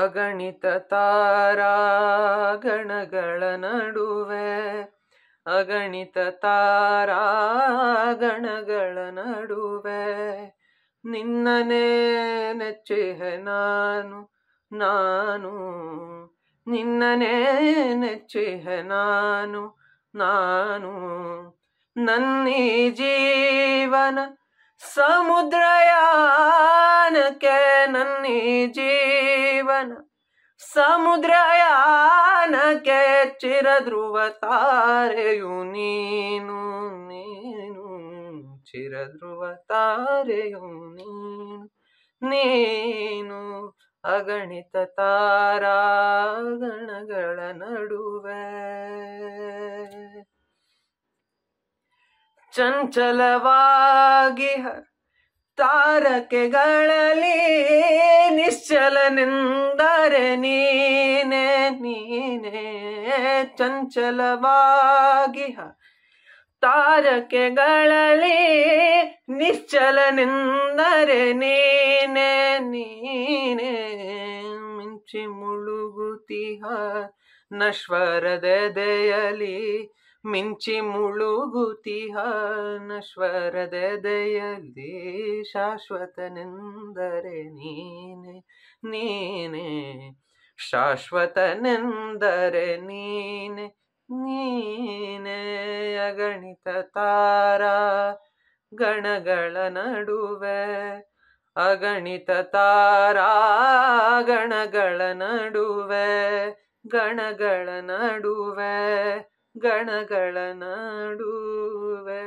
ಅಗಣಿತ ತಾರಾಗಣಗಳ ನಡುವೆ ಅಗಣಿತ ತಾರಾಗಣಗಳ ನಡುವೆ ನಿನ್ನನೇ ನೆಚ್ಚಿಹೆ ನಾನು ನಾನು ನಿನ್ನನೇ ನಾನು ನಾನು ನನ್ನಿ ಜೀವನ ಸಮುದ್ರಯಾನಕ್ಕೆ ನನ್ನಿ ಜೀ ಸಮುದ್ರಯಾನ ಸಮುದ್ರಯಾನ ಚಿರ ಧ್ರುವ ತಾರೆಯು ನೀನು ನೀನು ಚಿರ ಧ್ರುವ ತಾರೆಯು ನೀನು ನೀನು ಅಗಣಿತ ತಾರಾಗಣಗಳ ನಡುವೆ ಚಂಚಲವಾಗಿ ತಾರಕೆಗಳಲ್ಲಿ ನಿಶ್ಚಲನೆಂದರೆ ನೀನೆ ನೀನೆ ಚಂಚಲವಾಗಿ ತಾರಕೆಗಳಲ್ಲಿ ನಿಶ್ಚಲನೆಂದರೆ ನೀನೆ ನೀನೆ ಮಿಂಚಿ ಮುಳುಗುತಿಹ ದಯಲಿ ಮಿಂಚಿ ಮುಳುಗುತಿ ಮುಳುಗುತಿಹಾನಶ್ವರದ ದಯಲಿ ಶಾಶ್ವತನೆಂದರೆ ನೀನೆ ನೀನೆ ಶಾಶ್ವತನೆಂದರೆ ನೀನೆ ನೀನೆ ಅಗಣಿತ ತಾರಾ ಗಣಗಳ ನಡುವೆ ಅಗಣಿತ ತಾರಾ ಗಣಗಳ ನಡುವೆ ಗಣಗಳ ನಡುವೆ ಗಣಗಳ ನಾಡುವೆ